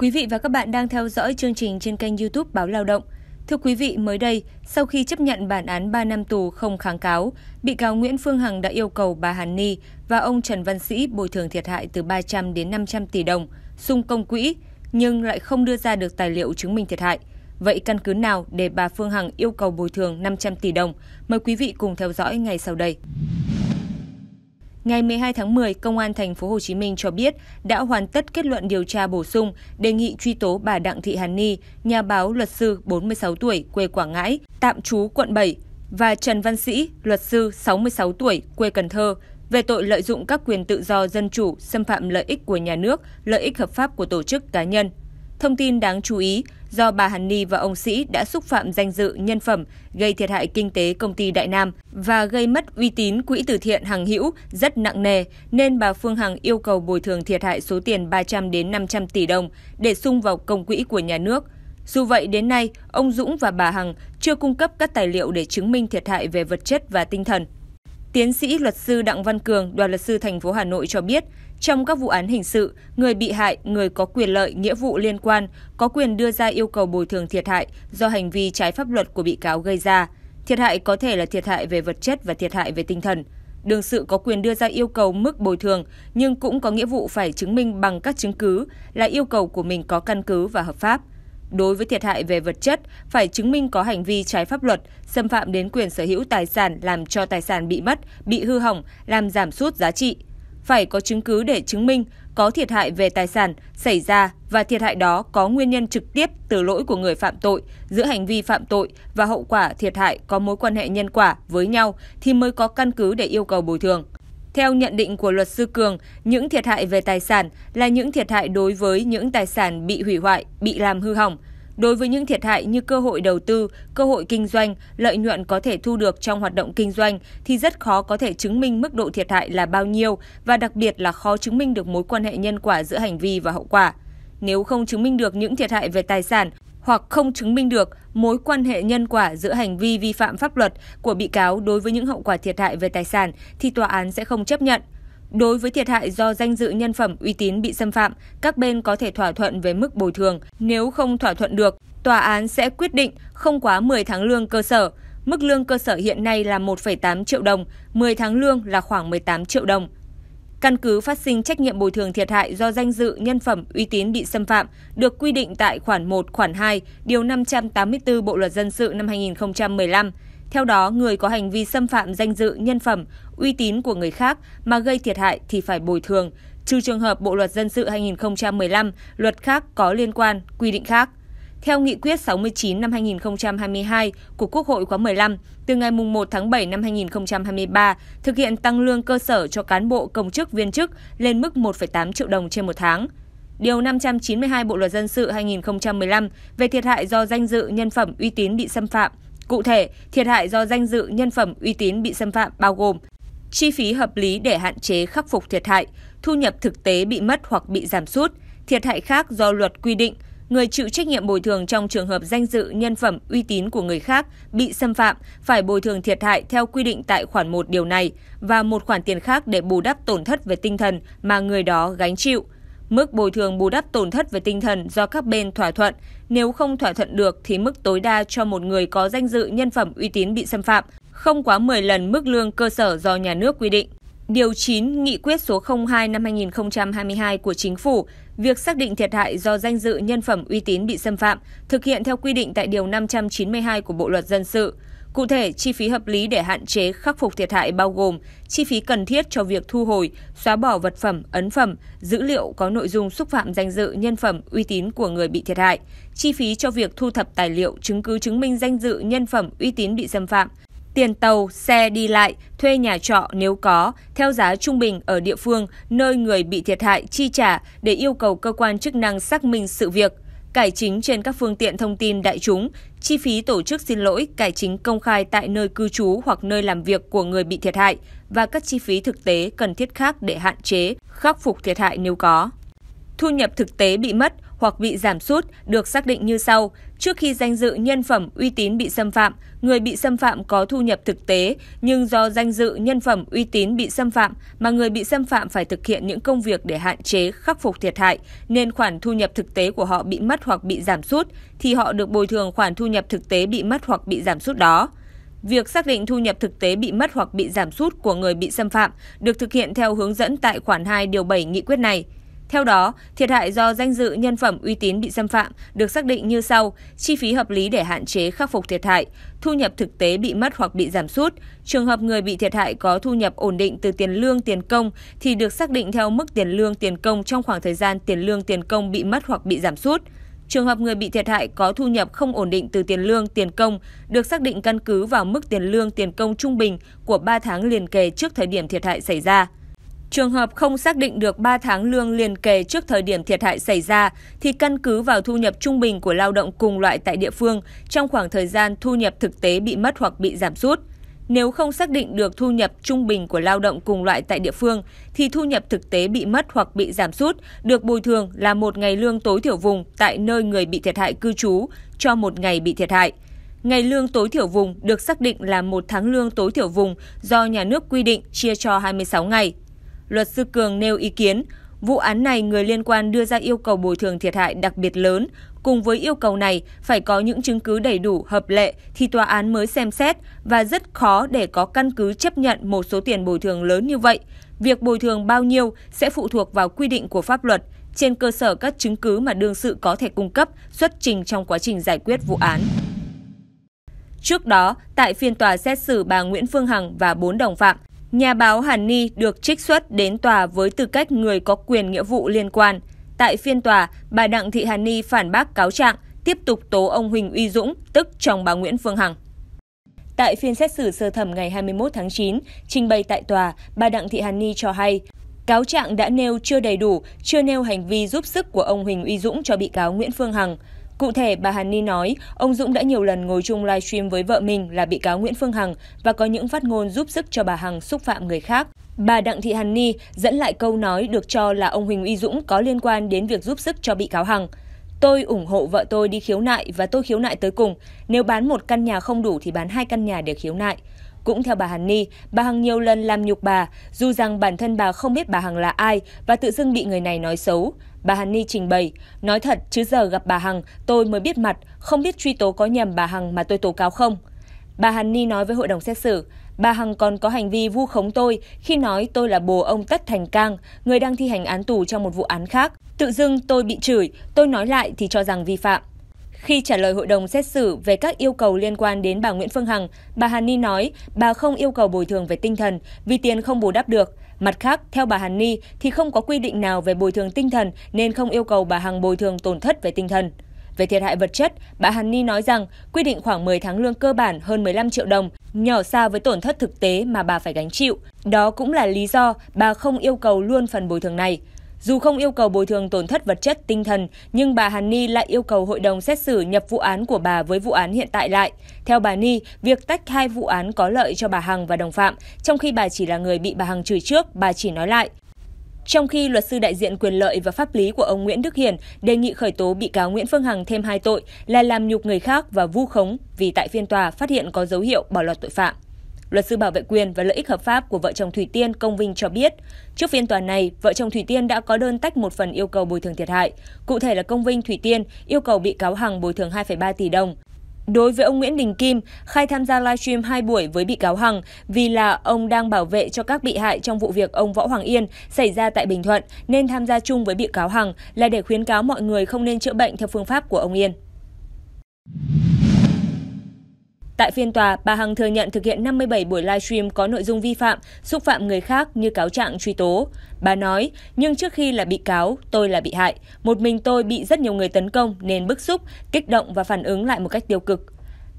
Quý vị và các bạn đang theo dõi chương trình trên kênh YouTube Báo Lao động. Thưa quý vị, mới đây, sau khi chấp nhận bản án 3 năm tù không kháng cáo, bị cáo Nguyễn Phương Hằng đã yêu cầu bà Hàn Ni và ông Trần Văn Sĩ bồi thường thiệt hại từ 300 đến 500 tỷ đồng, xung công quỹ, nhưng lại không đưa ra được tài liệu chứng minh thiệt hại. Vậy căn cứ nào để bà Phương Hằng yêu cầu bồi thường 500 tỷ đồng? Mời quý vị cùng theo dõi ngay sau đây. Ngày 12 tháng 10, Công an thành phố Hồ Chí Minh cho biết đã hoàn tất kết luận điều tra bổ sung, đề nghị truy tố bà Đặng Thị Hàn Ni, nhà báo luật sư 46 tuổi quê Quảng Ngãi, tạm trú quận 7 và Trần Văn Sĩ, luật sư 66 tuổi quê Cần Thơ về tội lợi dụng các quyền tự do dân chủ, xâm phạm lợi ích của nhà nước, lợi ích hợp pháp của tổ chức cá nhân. Thông tin đáng chú ý, do bà Hàn Ni và ông Sĩ đã xúc phạm danh dự, nhân phẩm, gây thiệt hại kinh tế công ty Đại Nam và gây mất uy tín quỹ từ thiện hàng Hữu rất nặng nề, nên bà Phương Hằng yêu cầu bồi thường thiệt hại số tiền 300 đến 500 tỷ đồng để sung vào công quỹ của nhà nước. Dù vậy, đến nay, ông Dũng và bà Hằng chưa cung cấp các tài liệu để chứng minh thiệt hại về vật chất và tinh thần. Tiến sĩ luật sư Đặng Văn Cường, đoàn luật sư thành phố Hà Nội cho biết, trong các vụ án hình sự, người bị hại, người có quyền lợi, nghĩa vụ liên quan có quyền đưa ra yêu cầu bồi thường thiệt hại do hành vi trái pháp luật của bị cáo gây ra. Thiệt hại có thể là thiệt hại về vật chất và thiệt hại về tinh thần. Đương sự có quyền đưa ra yêu cầu mức bồi thường, nhưng cũng có nghĩa vụ phải chứng minh bằng các chứng cứ là yêu cầu của mình có căn cứ và hợp pháp đối với thiệt hại về vật chất phải chứng minh có hành vi trái pháp luật, xâm phạm đến quyền sở hữu tài sản làm cho tài sản bị mất, bị hư hỏng, làm giảm sút giá trị. Phải có chứng cứ để chứng minh có thiệt hại về tài sản xảy ra và thiệt hại đó có nguyên nhân trực tiếp từ lỗi của người phạm tội, giữa hành vi phạm tội và hậu quả thiệt hại có mối quan hệ nhân quả với nhau thì mới có căn cứ để yêu cầu bồi thường. Theo nhận định của luật sư Cường, những thiệt hại về tài sản là những thiệt hại đối với những tài sản bị hủy hoại, bị làm hư hỏng. Đối với những thiệt hại như cơ hội đầu tư, cơ hội kinh doanh, lợi nhuận có thể thu được trong hoạt động kinh doanh thì rất khó có thể chứng minh mức độ thiệt hại là bao nhiêu và đặc biệt là khó chứng minh được mối quan hệ nhân quả giữa hành vi và hậu quả. Nếu không chứng minh được những thiệt hại về tài sản, hoặc không chứng minh được mối quan hệ nhân quả giữa hành vi vi phạm pháp luật của bị cáo đối với những hậu quả thiệt hại về tài sản thì tòa án sẽ không chấp nhận. Đối với thiệt hại do danh dự nhân phẩm uy tín bị xâm phạm, các bên có thể thỏa thuận về mức bồi thường. Nếu không thỏa thuận được, tòa án sẽ quyết định không quá 10 tháng lương cơ sở. Mức lương cơ sở hiện nay là 1,8 triệu đồng, 10 tháng lương là khoảng 18 triệu đồng. Căn cứ phát sinh trách nhiệm bồi thường thiệt hại do danh dự, nhân phẩm, uy tín bị xâm phạm được quy định tại khoản 1, khoản 2, điều 584 Bộ luật dân sự năm 2015. Theo đó, người có hành vi xâm phạm danh dự, nhân phẩm, uy tín của người khác mà gây thiệt hại thì phải bồi thường, trừ trường hợp Bộ luật dân sự 2015, luật khác có liên quan, quy định khác. Theo nghị quyết 69 năm 2022 của Quốc hội khóa 15, từ ngày 1 tháng 7 năm 2023, thực hiện tăng lương cơ sở cho cán bộ công chức viên chức lên mức 1,8 triệu đồng trên một tháng. Điều 592 Bộ Luật Dân sự 2015 về thiệt hại do danh dự nhân phẩm uy tín bị xâm phạm. Cụ thể, thiệt hại do danh dự nhân phẩm uy tín bị xâm phạm bao gồm chi phí hợp lý để hạn chế khắc phục thiệt hại, thu nhập thực tế bị mất hoặc bị giảm sút, thiệt hại khác do luật quy định – người chịu trách nhiệm bồi thường trong trường hợp danh dự nhân phẩm uy tín của người khác bị xâm phạm phải bồi thường thiệt hại theo quy định tại khoản 1 điều này và một khoản tiền khác để bù đắp tổn thất về tinh thần mà người đó gánh chịu. Mức bồi thường bù đắp tổn thất về tinh thần do các bên thỏa thuận, nếu không thỏa thuận được thì mức tối đa cho một người có danh dự nhân phẩm uy tín bị xâm phạm không quá 10 lần mức lương cơ sở do nhà nước quy định. Điều 9 Nghị quyết số 02 năm 2022 của Chính phủ Việc xác định thiệt hại do danh dự nhân phẩm uy tín bị xâm phạm thực hiện theo quy định tại Điều 592 của Bộ Luật Dân sự. Cụ thể, chi phí hợp lý để hạn chế khắc phục thiệt hại bao gồm chi phí cần thiết cho việc thu hồi, xóa bỏ vật phẩm, ấn phẩm, dữ liệu có nội dung xúc phạm danh dự, nhân phẩm, uy tín của người bị thiệt hại, chi phí cho việc thu thập tài liệu, chứng cứ chứng minh danh dự, nhân phẩm, uy tín bị xâm phạm, tiền tàu, xe đi lại, thuê nhà trọ nếu có, theo giá trung bình ở địa phương nơi người bị thiệt hại chi trả để yêu cầu cơ quan chức năng xác minh sự việc, cải chính trên các phương tiện thông tin đại chúng, chi phí tổ chức xin lỗi, cải chính công khai tại nơi cư trú hoặc nơi làm việc của người bị thiệt hại và các chi phí thực tế cần thiết khác để hạn chế, khắc phục thiệt hại nếu có. Thu nhập thực tế bị mất hoặc bị giảm sút được xác định như sau: Trước khi danh dự nhân phẩm uy tín bị xâm phạm, người bị xâm phạm có thu nhập thực tế, nhưng do danh dự nhân phẩm uy tín bị xâm phạm mà người bị xâm phạm phải thực hiện những công việc để hạn chế khắc phục thiệt hại, nên khoản thu nhập thực tế của họ bị mất hoặc bị giảm sút thì họ được bồi thường khoản thu nhập thực tế bị mất hoặc bị giảm sút đó. Việc xác định thu nhập thực tế bị mất hoặc bị giảm sút của người bị xâm phạm được thực hiện theo hướng dẫn tại khoản 2 điều 7 nghị quyết này. Theo đó, thiệt hại do danh dự nhân phẩm uy tín bị xâm phạm được xác định như sau: chi phí hợp lý để hạn chế khắc phục thiệt hại, thu nhập thực tế bị mất hoặc bị giảm sút, trường hợp người bị thiệt hại có thu nhập ổn định từ tiền lương tiền công thì được xác định theo mức tiền lương tiền công trong khoảng thời gian tiền lương tiền công bị mất hoặc bị giảm sút. Trường hợp người bị thiệt hại có thu nhập không ổn định từ tiền lương, tiền công được xác định căn cứ vào mức tiền lương, tiền công trung bình của 3 tháng liền kề trước thời điểm thiệt hại xảy ra. Trường hợp không xác định được 3 tháng lương liền kề trước thời điểm thiệt hại xảy ra thì căn cứ vào thu nhập trung bình của lao động cùng loại tại địa phương trong khoảng thời gian thu nhập thực tế bị mất hoặc bị giảm sút. Nếu không xác định được thu nhập trung bình của lao động cùng loại tại địa phương thì thu nhập thực tế bị mất hoặc bị giảm sút được bồi thường là một ngày lương tối thiểu vùng tại nơi người bị thiệt hại cư trú cho một ngày bị thiệt hại. Ngày lương tối thiểu vùng được xác định là một tháng lương tối thiểu vùng do nhà nước quy định chia cho 26 ngày luật sư Cường nêu ý kiến, vụ án này người liên quan đưa ra yêu cầu bồi thường thiệt hại đặc biệt lớn, cùng với yêu cầu này phải có những chứng cứ đầy đủ hợp lệ thì tòa án mới xem xét và rất khó để có căn cứ chấp nhận một số tiền bồi thường lớn như vậy. Việc bồi thường bao nhiêu sẽ phụ thuộc vào quy định của pháp luật trên cơ sở các chứng cứ mà đương sự có thể cung cấp xuất trình trong quá trình giải quyết vụ án. Trước đó, tại phiên tòa xét xử bà Nguyễn Phương Hằng và bốn đồng phạm, Nhà báo Hàn Ni được trích xuất đến tòa với tư cách người có quyền nghĩa vụ liên quan. Tại phiên tòa, bà Đặng Thị Hàn Ni phản bác cáo trạng, tiếp tục tố ông Huỳnh Uy Dũng, tức chồng bà Nguyễn Phương Hằng. Tại phiên xét xử sơ thẩm ngày 21 tháng 9, trình bày tại tòa, bà Đặng Thị Hàn Ni cho hay, cáo trạng đã nêu chưa đầy đủ, chưa nêu hành vi giúp sức của ông Huỳnh Uy Dũng cho bị cáo Nguyễn Phương Hằng. Cụ thể, bà Hàn Ni nói, ông Dũng đã nhiều lần ngồi chung livestream với vợ mình là bị cáo Nguyễn Phương Hằng và có những phát ngôn giúp sức cho bà Hằng xúc phạm người khác. Bà Đặng Thị Hàn Ni dẫn lại câu nói được cho là ông Huỳnh Uy Dũng có liên quan đến việc giúp sức cho bị cáo Hằng. Tôi ủng hộ vợ tôi đi khiếu nại và tôi khiếu nại tới cùng. Nếu bán một căn nhà không đủ thì bán hai căn nhà để khiếu nại. Cũng theo bà Hàn Ni, bà Hằng nhiều lần làm nhục bà, dù rằng bản thân bà không biết bà Hằng là ai và tự dưng bị người này nói xấu. Bà Hàn Ni trình bày, nói thật chứ giờ gặp bà Hằng tôi mới biết mặt, không biết truy tố có nhầm bà Hằng mà tôi tố cáo không. Bà Hàn Ni nói với hội đồng xét xử, bà Hằng còn có hành vi vu khống tôi khi nói tôi là bồ ông Tất Thành Cang, người đang thi hành án tù trong một vụ án khác. Tự dưng tôi bị chửi, tôi nói lại thì cho rằng vi phạm. Khi trả lời hội đồng xét xử về các yêu cầu liên quan đến bà Nguyễn Phương Hằng, bà Hàn Ni nói bà không yêu cầu bồi thường về tinh thần vì tiền không bù đắp được. Mặt khác, theo bà Hàn Ni thì không có quy định nào về bồi thường tinh thần nên không yêu cầu bà Hằng bồi thường tổn thất về tinh thần. Về thiệt hại vật chất, bà Hàn Ni nói rằng quy định khoảng 10 tháng lương cơ bản hơn 15 triệu đồng, nhỏ xa với tổn thất thực tế mà bà phải gánh chịu. Đó cũng là lý do bà không yêu cầu luôn phần bồi thường này. Dù không yêu cầu bồi thường tổn thất vật chất, tinh thần, nhưng bà Hàn Ni lại yêu cầu hội đồng xét xử nhập vụ án của bà với vụ án hiện tại lại. Theo bà Ni, việc tách hai vụ án có lợi cho bà Hằng và đồng phạm, trong khi bà chỉ là người bị bà Hằng chửi trước, bà chỉ nói lại. Trong khi luật sư đại diện quyền lợi và pháp lý của ông Nguyễn Đức Hiển đề nghị khởi tố bị cáo Nguyễn Phương Hằng thêm hai tội là làm nhục người khác và vu khống vì tại phiên tòa phát hiện có dấu hiệu bỏ lọt tội phạm. Luật sư bảo vệ quyền và lợi ích hợp pháp của vợ chồng Thủy Tiên Công Vinh cho biết, trước phiên tòa này, vợ chồng Thủy Tiên đã có đơn tách một phần yêu cầu bồi thường thiệt hại. Cụ thể là Công Vinh Thủy Tiên yêu cầu bị cáo Hằng bồi thường 2,3 tỷ đồng. Đối với ông Nguyễn Đình Kim, Khai tham gia livestream hai buổi với bị cáo Hằng vì là ông đang bảo vệ cho các bị hại trong vụ việc ông Võ Hoàng Yên xảy ra tại Bình Thuận nên tham gia chung với bị cáo Hằng là để khuyến cáo mọi người không nên chữa bệnh theo phương pháp của ông Yên. Tại phiên tòa, bà Hằng thừa nhận thực hiện 57 buổi live stream có nội dung vi phạm, xúc phạm người khác như cáo trạng truy tố. Bà nói, nhưng trước khi là bị cáo, tôi là bị hại. Một mình tôi bị rất nhiều người tấn công nên bức xúc, kích động và phản ứng lại một cách tiêu cực.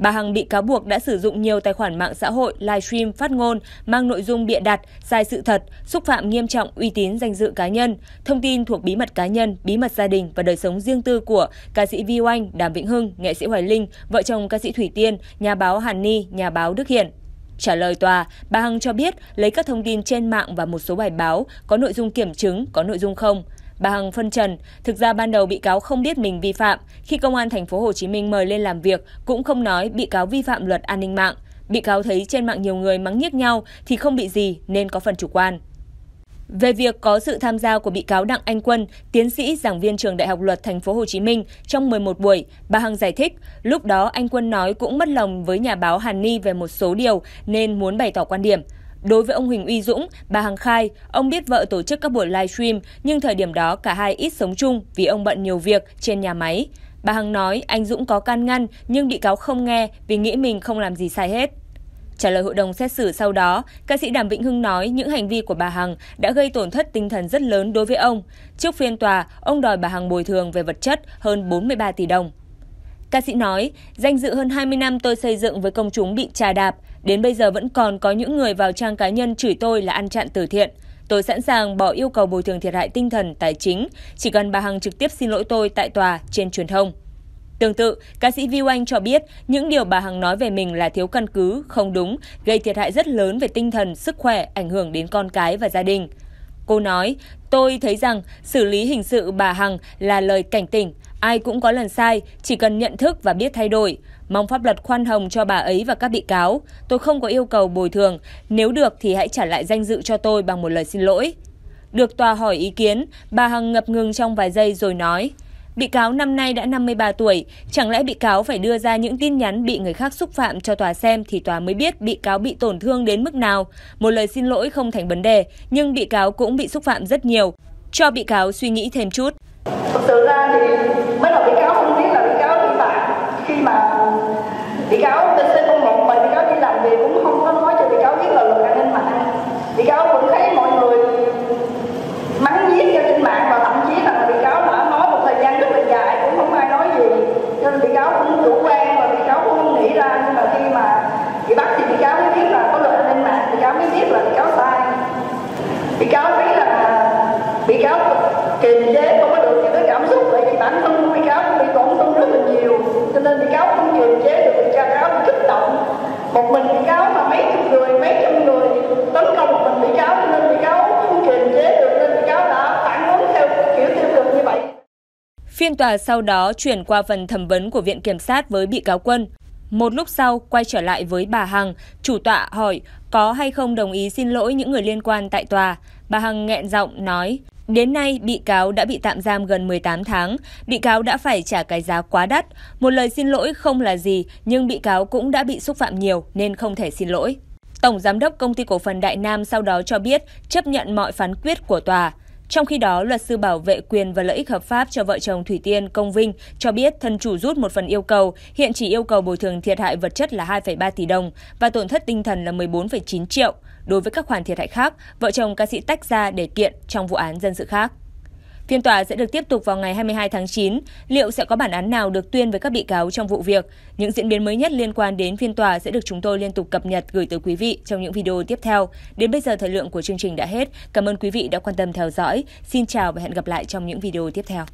Bà Hằng bị cáo buộc đã sử dụng nhiều tài khoản mạng xã hội, livestream, phát ngôn, mang nội dung bịa đặt, sai sự thật, xúc phạm nghiêm trọng uy tín danh dự cá nhân, thông tin thuộc bí mật cá nhân, bí mật gia đình và đời sống riêng tư của ca sĩ Vi Oanh, Đàm Vĩnh Hưng, nghệ sĩ Hoài Linh, vợ chồng ca sĩ Thủy Tiên, nhà báo Hàn Ni, nhà báo Đức Hiển. Trả lời tòa, bà Hằng cho biết lấy các thông tin trên mạng và một số bài báo có nội dung kiểm chứng, có nội dung không bà Hằng phân trần, thực ra ban đầu bị cáo không biết mình vi phạm, khi công an thành phố Hồ Chí Minh mời lên làm việc cũng không nói bị cáo vi phạm luật an ninh mạng. Bị cáo thấy trên mạng nhiều người mắng nhiếc nhau thì không bị gì nên có phần chủ quan. Về việc có sự tham gia của bị cáo Đặng Anh Quân, tiến sĩ giảng viên trường Đại học Luật Thành phố Hồ Chí Minh trong 11 buổi, bà Hằng giải thích, lúc đó anh Quân nói cũng mất lòng với nhà báo Hàn Ni về một số điều nên muốn bày tỏ quan điểm. Đối với ông Huỳnh Uy Dũng, bà Hằng khai, ông biết vợ tổ chức các buổi livestream nhưng thời điểm đó cả hai ít sống chung vì ông bận nhiều việc trên nhà máy. Bà Hằng nói anh Dũng có can ngăn nhưng bị cáo không nghe vì nghĩ mình không làm gì sai hết. Trả lời hội đồng xét xử sau đó, ca sĩ Đàm Vĩnh Hưng nói những hành vi của bà Hằng đã gây tổn thất tinh thần rất lớn đối với ông. Trước phiên tòa, ông đòi bà Hằng bồi thường về vật chất hơn 43 tỷ đồng. Ca sĩ nói, danh dự hơn 20 năm tôi xây dựng với công chúng bị trà đạp, Đến bây giờ vẫn còn có những người vào trang cá nhân chửi tôi là ăn chặn từ thiện. Tôi sẵn sàng bỏ yêu cầu bồi thường thiệt hại tinh thần, tài chính, chỉ cần bà Hằng trực tiếp xin lỗi tôi tại tòa trên truyền thông. Tương tự, ca sĩ Viu Anh cho biết những điều bà Hằng nói về mình là thiếu căn cứ, không đúng, gây thiệt hại rất lớn về tinh thần, sức khỏe, ảnh hưởng đến con cái và gia đình. Cô nói, tôi thấy rằng xử lý hình sự bà Hằng là lời cảnh tỉnh, ai cũng có lần sai, chỉ cần nhận thức và biết thay đổi mong pháp luật khoan hồng cho bà ấy và các bị cáo. Tôi không có yêu cầu bồi thường, nếu được thì hãy trả lại danh dự cho tôi bằng một lời xin lỗi. Được tòa hỏi ý kiến, bà Hằng ngập ngừng trong vài giây rồi nói. Bị cáo năm nay đã 53 tuổi, chẳng lẽ bị cáo phải đưa ra những tin nhắn bị người khác xúc phạm cho tòa xem thì tòa mới biết bị cáo bị tổn thương đến mức nào. Một lời xin lỗi không thành vấn đề, nhưng bị cáo cũng bị xúc phạm rất nhiều. Cho bị cáo suy nghĩ thêm chút. Thực sự ra thì mấy đầu bị cáo mình bị cáo mà mấy chục người mấy trăm người tấn công một mình bị cáo nên bị cáo không kiềm chế được nên bị cáo đã phản ứng theo kiểu tiêu cực như vậy Phiên tòa sau đó chuyển qua phần thẩm vấn của Viện Kiểm sát với bị cáo Quân. Một lúc sau, quay trở lại với bà Hằng, chủ tọa hỏi có hay không đồng ý xin lỗi những người liên quan tại tòa. Bà Hằng nghẹn giọng nói, Đến nay, bị cáo đã bị tạm giam gần 18 tháng, bị cáo đã phải trả cái giá quá đắt. Một lời xin lỗi không là gì, nhưng bị cáo cũng đã bị xúc phạm nhiều nên không thể xin lỗi. Tổng Giám đốc Công ty Cổ phần Đại Nam sau đó cho biết chấp nhận mọi phán quyết của tòa. Trong khi đó, luật sư bảo vệ quyền và lợi ích hợp pháp cho vợ chồng Thủy Tiên Công Vinh cho biết thân chủ rút một phần yêu cầu, hiện chỉ yêu cầu bồi thường thiệt hại vật chất là 2,3 tỷ đồng và tổn thất tinh thần là 14,9 triệu. Đối với các khoản thiệt hại khác, vợ chồng ca sĩ tách ra để kiện trong vụ án dân sự khác. Phiên tòa sẽ được tiếp tục vào ngày 22 tháng 9. Liệu sẽ có bản án nào được tuyên với các bị cáo trong vụ việc? Những diễn biến mới nhất liên quan đến phiên tòa sẽ được chúng tôi liên tục cập nhật gửi tới quý vị trong những video tiếp theo. Đến bây giờ thời lượng của chương trình đã hết. Cảm ơn quý vị đã quan tâm theo dõi. Xin chào và hẹn gặp lại trong những video tiếp theo.